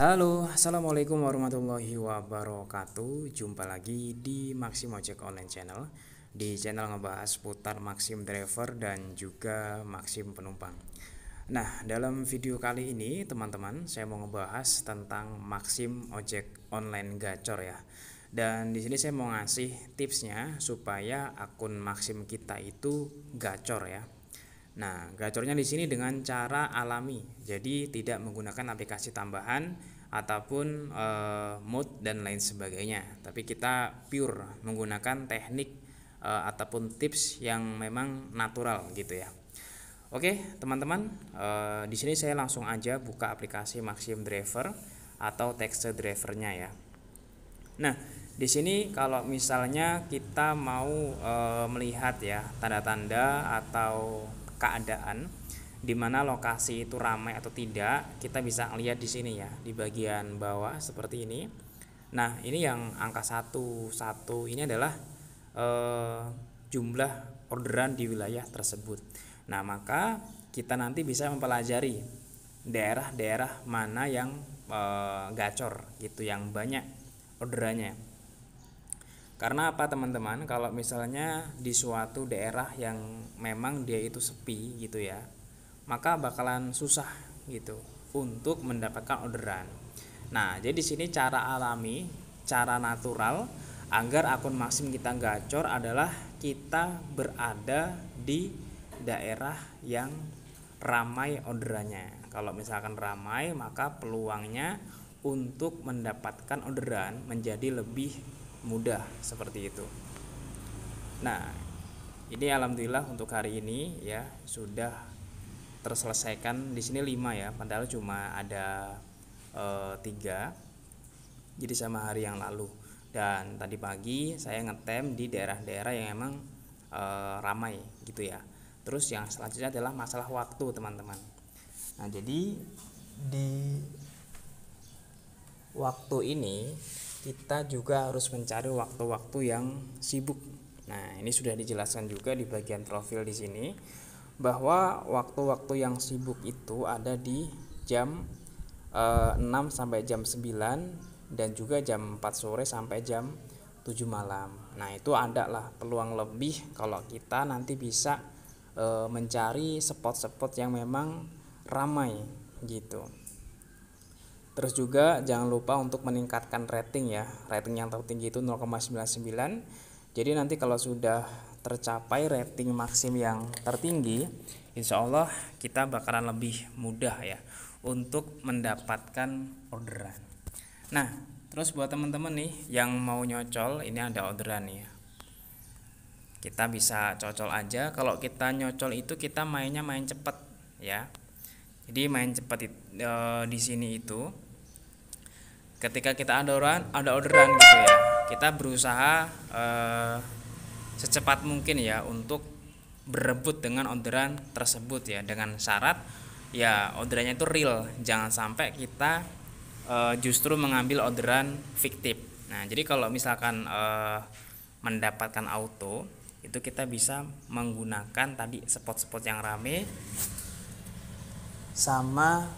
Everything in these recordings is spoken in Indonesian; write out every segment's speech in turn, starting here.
Halo, Assalamualaikum warahmatullahi wabarakatuh Jumpa lagi di Maxim Ojek Online Channel Di channel ngebahas putar Maxim Driver dan juga Maxim Penumpang Nah, dalam video kali ini teman-teman Saya mau ngebahas tentang Maxim Ojek Online Gacor ya dan di sini saya mau ngasih tipsnya supaya akun Maxim kita itu gacor ya Nah, gacornya di sini dengan cara alami, jadi tidak menggunakan aplikasi tambahan ataupun e, mode dan lain sebagainya. Tapi kita pure menggunakan teknik e, ataupun tips yang memang natural gitu ya. Oke, teman-teman, e, di sini saya langsung aja buka aplikasi Maxim Driver atau texture drivernya ya. Nah, di sini kalau misalnya kita mau e, melihat ya tanda-tanda atau keadaan di mana lokasi itu ramai atau tidak kita bisa lihat di sini ya di bagian bawah seperti ini nah ini yang angka satu satu ini adalah e, jumlah orderan di wilayah tersebut nah maka kita nanti bisa mempelajari daerah-daerah mana yang e, gacor gitu yang banyak orderannya karena apa teman-teman? Kalau misalnya di suatu daerah yang memang dia itu sepi gitu ya, maka bakalan susah gitu untuk mendapatkan orderan. Nah, jadi di sini cara alami, cara natural agar akun maksim kita gacor adalah kita berada di daerah yang ramai orderannya. Kalau misalkan ramai, maka peluangnya untuk mendapatkan orderan menjadi lebih mudah seperti itu. Nah, ini alhamdulillah untuk hari ini ya sudah terselesaikan di sini 5 ya, padahal cuma ada eh, tiga e, jadi sama hari yang lalu dan tadi pagi saya ngetem di daerah-daerah yang emang e, ramai gitu ya terus yang selanjutnya adalah masalah waktu teman-teman nah jadi di waktu ini kita juga harus mencari waktu-waktu yang sibuk. Nah, ini sudah dijelaskan juga di bagian profil di sini bahwa waktu-waktu yang sibuk itu ada di jam e, eh, 6 sampai jam 9 dan juga jam 4 sore sampai jam 7 malam. Nah, itu ada lah peluang lebih kalau kita nanti bisa e, mencari spot-spot yang memang ramai gitu. Terus juga jangan lupa untuk meningkatkan rating ya. Rating yang tertinggi itu 0,99. Jadi nanti kalau sudah tercapai rating maksim yang tertinggi, insya Allah kita bakalan lebih mudah ya untuk mendapatkan orderan. Nah, terus buat teman-teman nih yang mau nyocol, ini ada orderan nih. Ya. Kita bisa cocol aja. Kalau kita nyocol itu kita mainnya main cepet ya. Jadi main cepat eh, di sini itu ketika kita ada orderan ada orderan gitu ya kita berusaha eh, secepat mungkin ya untuk berebut dengan orderan tersebut ya dengan syarat ya orderannya itu real jangan sampai kita eh, justru mengambil orderan fiktif nah jadi kalau misalkan eh, mendapatkan auto itu kita bisa menggunakan tadi spot-spot yang rame sama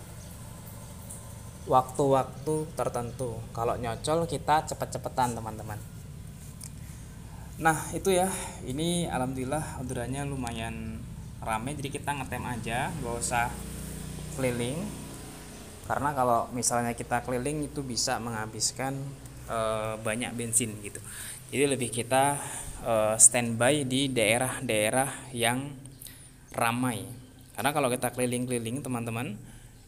waktu-waktu tertentu. Kalau nyocol kita cepet-cepetan teman-teman. Nah itu ya, ini alhamdulillah orderannya lumayan rame jadi kita ngetem aja, gak usah keliling. Karena kalau misalnya kita keliling itu bisa menghabiskan e, banyak bensin gitu. Jadi lebih kita e, standby di daerah-daerah yang ramai. Karena kalau kita keliling-keliling teman-teman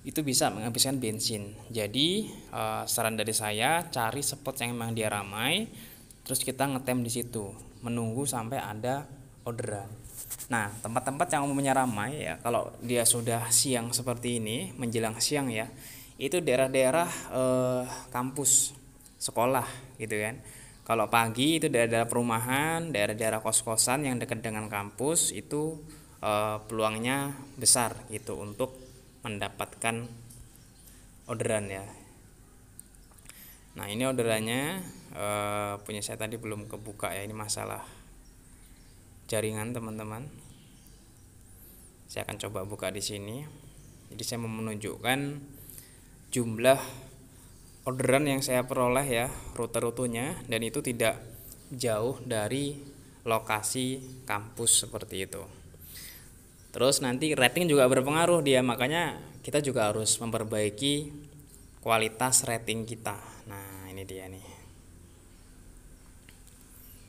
itu bisa menghabiskan bensin. Jadi eh, saran dari saya cari spot yang memang dia ramai, terus kita ngetem di situ, menunggu sampai ada orderan. Nah tempat-tempat yang umumnya ramai ya kalau dia sudah siang seperti ini, menjelang siang ya, itu daerah-daerah eh, kampus, sekolah gitu kan. Kalau pagi itu daerah-daerah perumahan, daerah-daerah kos-kosan yang dekat dengan kampus itu eh, peluangnya besar gitu untuk mendapatkan orderan ya nah ini orderannya e, punya saya tadi belum kebuka ya ini masalah jaringan teman-teman saya akan coba buka di sini jadi saya mau menunjukkan jumlah orderan yang saya peroleh ya rute rutunya dan itu tidak jauh dari lokasi kampus seperti itu terus nanti rating juga berpengaruh dia makanya kita juga harus memperbaiki kualitas rating kita nah ini dia nih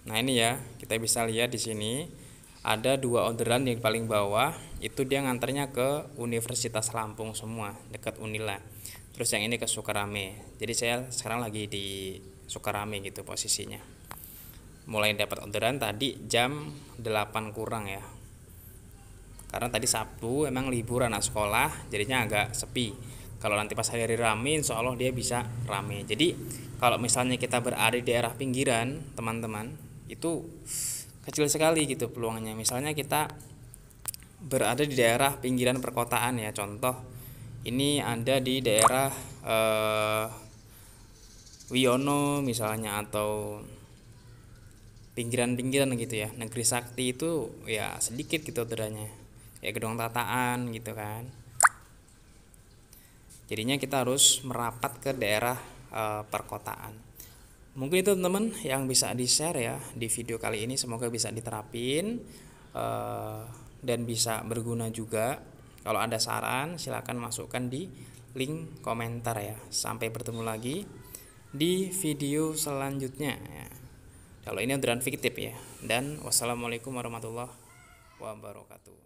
nah ini ya kita bisa lihat di sini ada dua orderan yang paling bawah itu dia nganternya ke Universitas Lampung semua dekat Unila terus yang ini ke Sukarame jadi saya sekarang lagi di Sukarame gitu posisinya mulai dapat orderan tadi jam 8 kurang ya karena tadi Sabtu emang libur anak sekolah jadinya agak sepi kalau nanti pas hari, rame insya Allah dia bisa rame jadi kalau misalnya kita berada di daerah pinggiran teman-teman itu kecil sekali gitu peluangnya misalnya kita berada di daerah pinggiran perkotaan ya contoh ini ada di daerah eh, Wiono misalnya atau pinggiran-pinggiran gitu ya negeri sakti itu ya sedikit gitu udaranya ya gedung tataan gitu kan jadinya kita harus merapat ke daerah e, perkotaan mungkin itu teman-teman yang bisa di share ya di video kali ini semoga bisa diterapin e, dan bisa berguna juga kalau ada saran silahkan masukkan di link komentar ya sampai bertemu lagi di video selanjutnya ya. kalau ini adalah fiktif ya dan wassalamualaikum warahmatullahi wabarakatuh